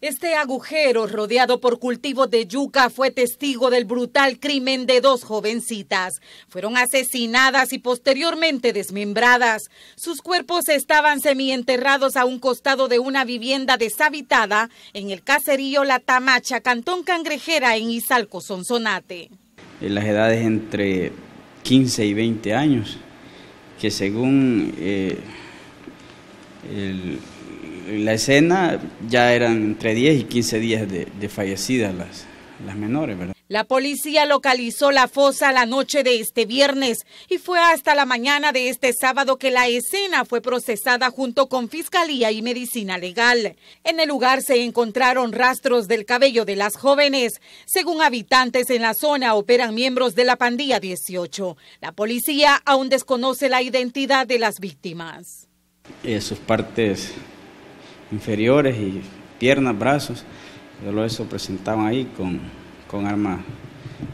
Este agujero rodeado por cultivos de yuca fue testigo del brutal crimen de dos jovencitas. Fueron asesinadas y posteriormente desmembradas. Sus cuerpos estaban semienterrados a un costado de una vivienda deshabitada en el caserío La Tamacha, Cantón Cangrejera, en Izalco, Sonsonate. En las edades entre 15 y 20 años, que según eh, el la escena ya eran entre 10 y 15 días de, fallecidas las, las menores, ¿verdad? La policía localizó la fosa la noche de este viernes y fue hasta la mañana de este sábado que la escena fue procesada junto con Fiscalía y Medicina Legal. En el lugar se encontraron rastros del cabello de las jóvenes. Según habitantes en la zona operan miembros de la pandilla 18. La policía aún desconoce la identidad de las víctimas. sus partes inferiores y piernas, brazos. Solo eso presentaban ahí con, con arma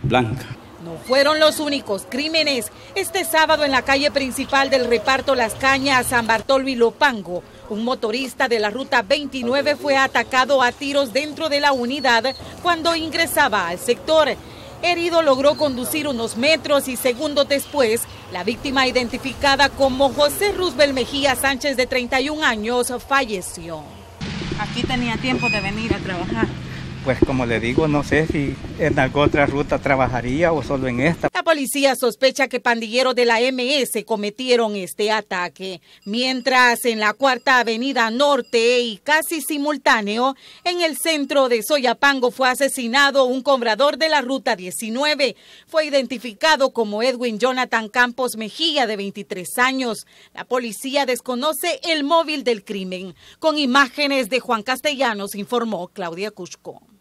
blanca. No fueron los únicos crímenes. Este sábado en la calle principal del reparto Las Cañas, San Bartolomé y Lopango, un motorista de la ruta 29 fue atacado a tiros dentro de la unidad cuando ingresaba al sector herido logró conducir unos metros y segundos después, la víctima identificada como José Ruzbel Mejía Sánchez de 31 años falleció. Aquí tenía tiempo de venir a trabajar pues como le digo, no sé si en alguna otra ruta trabajaría o solo en esta. La policía sospecha que pandilleros de la MS cometieron este ataque, mientras en la Cuarta Avenida Norte y casi simultáneo, en el centro de Soyapango fue asesinado un comprador de la Ruta 19. Fue identificado como Edwin Jonathan Campos Mejía, de 23 años. La policía desconoce el móvil del crimen. Con imágenes de Juan Castellanos informó Claudia Cusco.